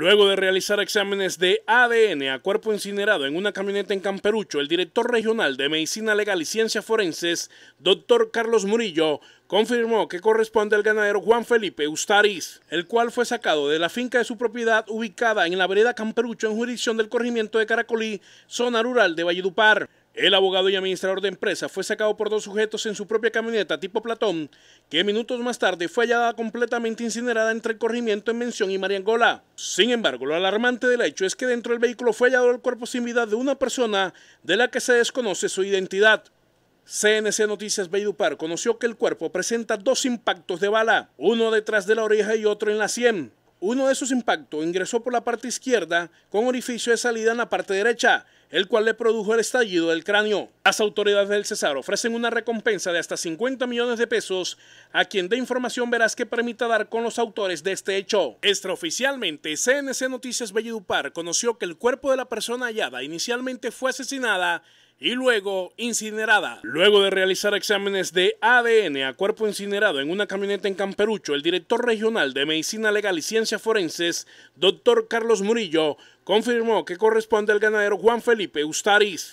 Luego de realizar exámenes de ADN a cuerpo incinerado en una camioneta en Camperucho, el director regional de Medicina Legal y Ciencias Forenses, doctor Carlos Murillo, confirmó que corresponde al ganadero Juan Felipe Ustariz, el cual fue sacado de la finca de su propiedad ubicada en la vereda Camperucho en jurisdicción del corregimiento de Caracolí, zona rural de Valledupar. El abogado y administrador de empresa fue sacado por dos sujetos en su propia camioneta tipo Platón, que minutos más tarde fue hallada completamente incinerada entre el corrimiento en Mención y Mariangola. Sin embargo, lo alarmante del hecho es que dentro del vehículo fue hallado el cuerpo sin vida de una persona de la que se desconoce su identidad. CNC Noticias Beidupar conoció que el cuerpo presenta dos impactos de bala, uno detrás de la oreja y otro en la sien. Uno de sus impactos ingresó por la parte izquierda con orificio de salida en la parte derecha, el cual le produjo el estallido del cráneo. Las autoridades del Cesar ofrecen una recompensa de hasta 50 millones de pesos a quien dé información verás que permita dar con los autores de este hecho. Extraoficialmente, CNC Noticias Bellidupar conoció que el cuerpo de la persona hallada inicialmente fue asesinada y luego incinerada. Luego de realizar exámenes de ADN a cuerpo incinerado en una camioneta en Camperucho, el director regional de Medicina Legal y Ciencias Forenses, doctor Carlos Murillo, confirmó que corresponde al ganadero Juan Felipe Ustariz.